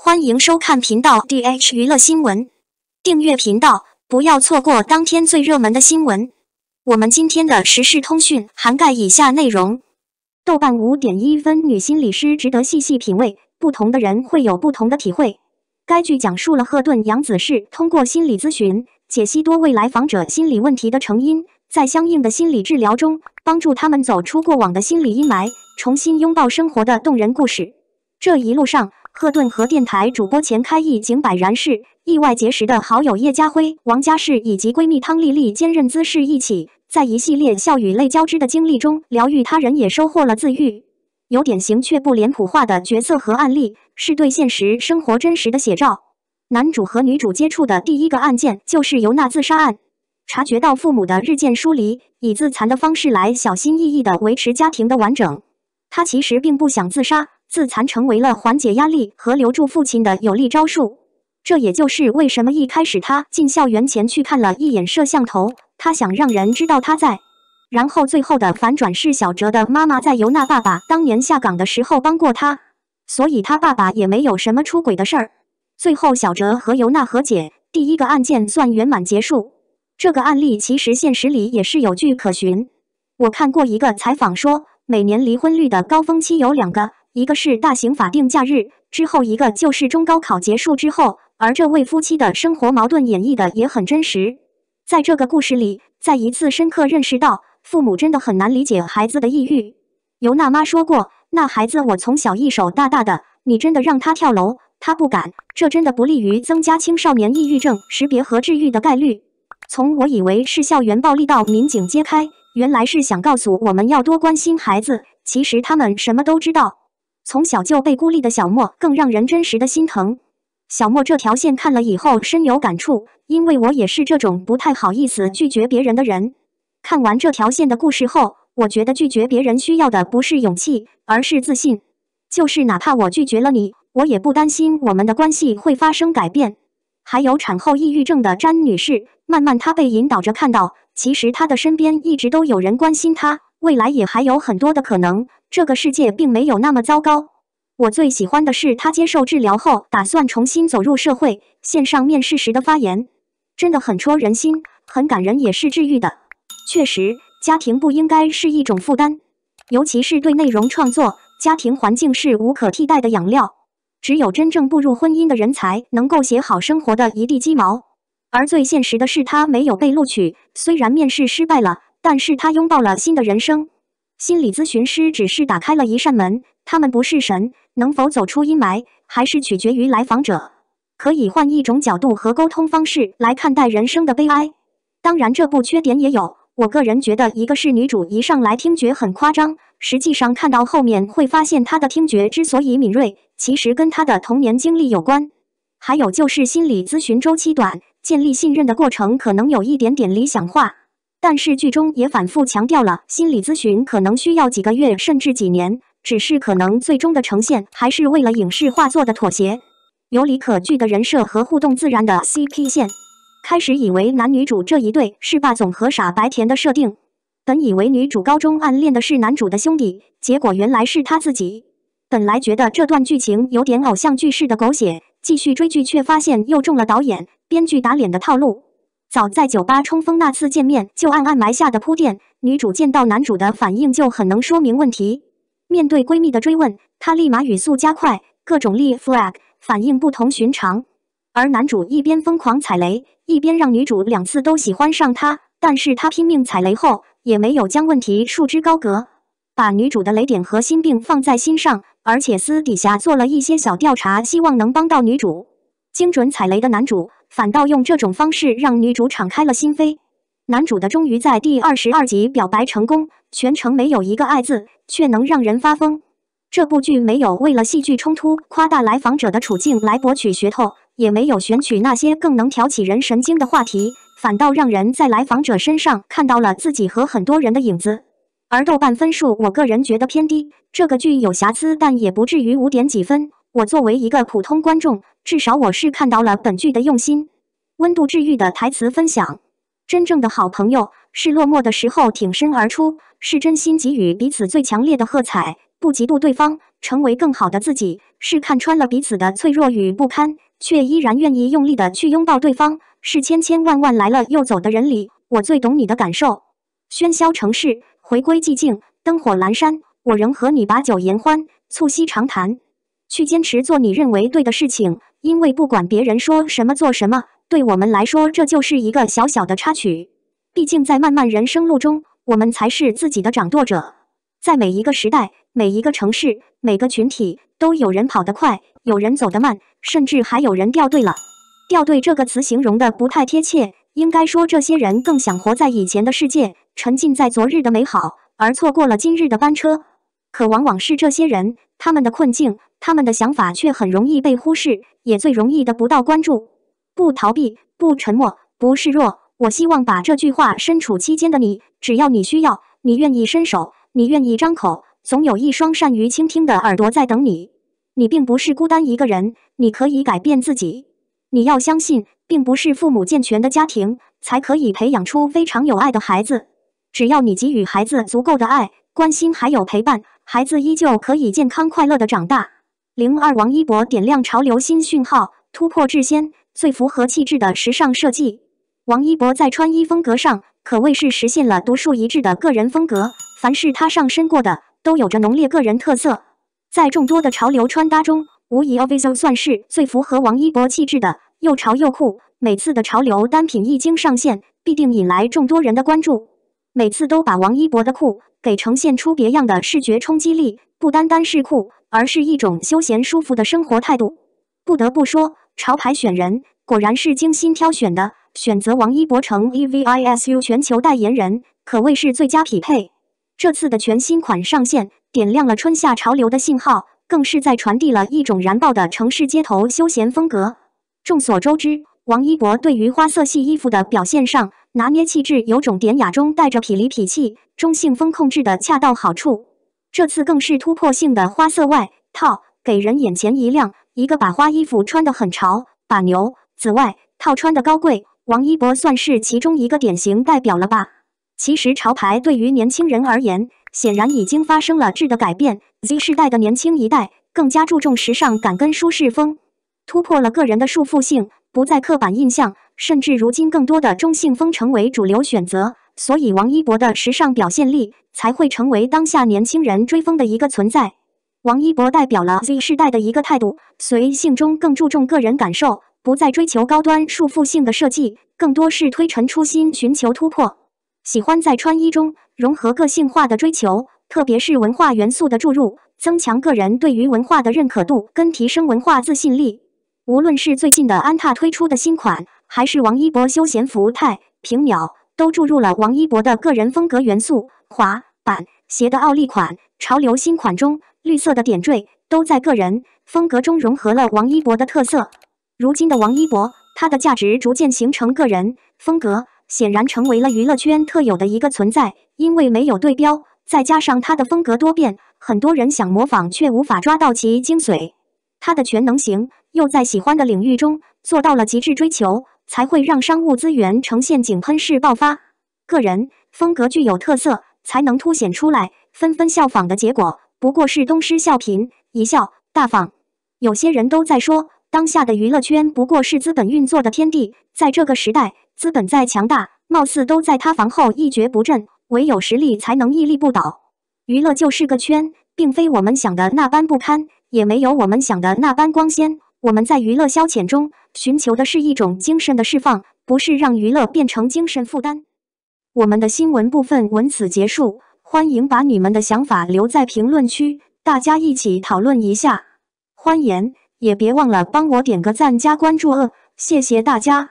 欢迎收看频道 DH 娱乐新闻，订阅频道不要错过当天最热门的新闻。我们今天的时事通讯涵盖以下内容：豆瓣五点一分女心理师值得细细品味，不同的人会有不同的体会。该剧讲述了赫顿杨子是通过心理咨询解析多位来访者心理问题的成因，在相应的心理治疗中帮助他们走出过往的心理阴霾，重新拥抱生活的动人故事。这一路上。赫顿和电台主播钱开义、井柏然是意外结识的好友叶家辉、王家世以及闺蜜汤丽丽，兼任姿势一起，在一系列笑与泪交织的经历中，疗愈他人也收获了自愈。有典型却不脸谱化的角色和案例，是对现实生活真实的写照。男主和女主接触的第一个案件就是尤娜自杀案。察觉到父母的日渐疏离，以自残的方式来小心翼翼地维持家庭的完整。他其实并不想自杀。自残成为了缓解压力和留住父亲的有力招数。这也就是为什么一开始他进校园前去看了一眼摄像头，他想让人知道他在。然后最后的反转是，小哲的妈妈在尤娜爸爸当年下岗的时候帮过他，所以他爸爸也没有什么出轨的事儿。最后，小哲和尤娜和解，第一个案件算圆满结束。这个案例其实现实里也是有据可循。我看过一个采访说，每年离婚率的高峰期有两个。一个是大型法定假日之后，一个就是中高考结束之后。而这位夫妻的生活矛盾演绎的也很真实。在这个故事里，再一次深刻认识到，父母真的很难理解孩子的抑郁。尤娜妈说过：“那孩子我从小一手大大的，你真的让他跳楼，他不敢。这真的不利于增加青少年抑郁症识别和治愈的概率。”从我以为是校园暴力到民警揭开，原来是想告诉我们要多关心孩子。其实他们什么都知道。从小就被孤立的小莫更让人真实的心疼。小莫这条线看了以后深有感触，因为我也是这种不太好意思拒绝别人的人。看完这条线的故事后，我觉得拒绝别人需要的不是勇气，而是自信。就是哪怕我拒绝了你，我也不担心我们的关系会发生改变。还有产后抑郁症的詹女士，慢慢她被引导着看到，其实她的身边一直都有人关心她。未来也还有很多的可能，这个世界并没有那么糟糕。我最喜欢的是他接受治疗后打算重新走入社会，线上面试时的发言，真的很戳人心，很感人，也是治愈的。确实，家庭不应该是一种负担，尤其是对内容创作，家庭环境是无可替代的养料。只有真正步入婚姻的人，才能够写好生活的一地鸡毛。而最现实的是，他没有被录取，虽然面试失败了。但是他拥抱了新的人生。心理咨询师只是打开了一扇门，他们不是神，能否走出阴霾，还是取决于来访者。可以换一种角度和沟通方式来看待人生的悲哀。当然，这部缺点也有。我个人觉得，一个是女主一上来听觉很夸张，实际上看到后面会发现她的听觉之所以敏锐，其实跟她的童年经历有关。还有就是心理咨询周期短，建立信任的过程可能有一点点理想化。但是剧中也反复强调了，心理咨询可能需要几个月甚至几年，只是可能最终的呈现还是为了影视化做的妥协。有理可据的人设和互动自然的 CP 线。开始以为男女主这一对是霸总和傻白甜的设定，本以为女主高中暗恋的是男主的兄弟，结果原来是他自己。本来觉得这段剧情有点偶像剧式的狗血，继续追剧却发现又中了导演、编剧打脸的套路。早在酒吧冲锋那次见面，就暗暗埋下的铺垫。女主见到男主的反应就很能说明问题。面对闺蜜的追问，她立马语速加快，各种立 flag，反应不同寻常。而男主一边疯狂踩雷，一边让女主两次都喜欢上他。但是他拼命踩雷后，也没有将问题束之高阁，把女主的雷点和心病放在心上，而且私底下做了一些小调查，希望能帮到女主。精准踩雷的男主。反倒用这种方式让女主敞开了心扉，男主的终于在第二十二集表白成功，全程没有一个爱字，却能让人发疯。这部剧没有为了戏剧冲突夸大来访者的处境来博取噱头，也没有选取那些更能挑起人神经的话题，反倒让人在来访者身上看到了自己和很多人的影子。而豆瓣分数，我个人觉得偏低。这个剧有瑕疵，但也不至于五点几分。我作为一个普通观众，至少我是看到了本剧的用心、温度治愈的台词分享。真正的好朋友是落寞的时候挺身而出，是真心给予彼此最强烈的喝彩，不嫉妒对方，成为更好的自己，是看穿了彼此的脆弱与不堪，却依然愿意用力的去拥抱对方。是千千万万来了又走的人里，我最懂你的感受。喧嚣城市回归寂静，灯火阑珊，我仍和你把酒言欢，促膝长谈。去坚持做你认为对的事情，因为不管别人说什么做什么，对我们来说这就是一个小小的插曲。毕竟在漫漫人生路中，我们才是自己的掌舵者。在每一个时代、每一个城市、每个群体，都有人跑得快，有人走得慢，甚至还有人掉队了。掉队这个词形容的不太贴切，应该说这些人更想活在以前的世界，沉浸在昨日的美好，而错过了今日的班车。可往往是这些人，他们的困境。他们的想法却很容易被忽视，也最容易得不到关注。不逃避，不沉默，不示弱。我希望把这句话：身处期间的你，只要你需要，你愿意伸手，你愿意张口，总有一双善于倾听的耳朵在等你。你并不是孤单一个人，你可以改变自己。你要相信，并不是父母健全的家庭才可以培养出非常有爱的孩子。只要你给予孩子足够的爱、关心还有陪伴，孩子依旧可以健康快乐的长大。零二王一博点亮潮流新讯号，突破至先最符合气质的时尚设计。王一博在穿衣风格上可谓是实现了独树一帜的个人风格，凡是他上身过的都有着浓烈个人特色。在众多的潮流穿搭中，无疑 Overso 算是最符合王一博气质的，又潮又酷。每次的潮流单品一经上线，必定引来众多人的关注，每次都把王一博的酷给呈现出别样的视觉冲击力，不单单是酷。而是一种休闲舒服的生活态度。不得不说，潮牌选人果然是精心挑选的，选择王一博成 E V I S U 全球代言人，可谓是最佳匹配。这次的全新款上线，点亮了春夏潮流的信号，更是在传递了一种燃爆的城市街头休闲风格。众所周知，王一博对于花色系衣服的表现上拿捏气质，有种典雅中带着痞里痞气，中性风控制的恰到好处。这次更是突破性的花色外套，给人眼前一亮。一个把花衣服穿得很潮，把牛紫外套穿得高贵，王一博算是其中一个典型代表了吧？其实潮牌对于年轻人而言，显然已经发生了质的改变。Z 世代的年轻一代更加注重时尚感跟舒适风，突破了个人的束缚性，不再刻板印象，甚至如今更多的中性风成为主流选择。所以，王一博的时尚表现力才会成为当下年轻人追风的一个存在。王一博代表了 Z 世代的一个态度：随性中更注重个人感受，不再追求高端束缚性的设计，更多是推陈出新，寻求突破。喜欢在穿衣中融合个性化的追求，特别是文化元素的注入，增强个人对于文化的认可度跟提升文化自信力。无论是最近的安踏推出的新款，还是王一博休闲服“太平鸟”。都注入了王一博的个人风格元素，滑板鞋的奥利款、潮流新款中绿色的点缀，都在个人风格中融合了王一博的特色。如今的王一博，他的价值逐渐形成个人风格，显然成为了娱乐圈特有的一个存在。因为没有对标，再加上他的风格多变，很多人想模仿却无法抓到其精髓。他的全能型又在喜欢的领域中做到了极致追求。才会让商务资源呈现井喷式爆发。个人风格具有特色，才能凸显出来。纷纷效仿的结果，不过是东施效颦，一笑大方。有些人都在说，当下的娱乐圈不过是资本运作的天地。在这个时代，资本再强大，貌似都在塌房后一蹶不振，唯有实力才能屹立不倒。娱乐就是个圈，并非我们想的那般不堪，也没有我们想的那般光鲜。我们在娱乐消遣中。寻求的是一种精神的释放，不是让娱乐变成精神负担。我们的新闻部分文此结束，欢迎把你们的想法留在评论区，大家一起讨论一下。欢迎，也别忘了帮我点个赞、加关注哦，谢谢大家。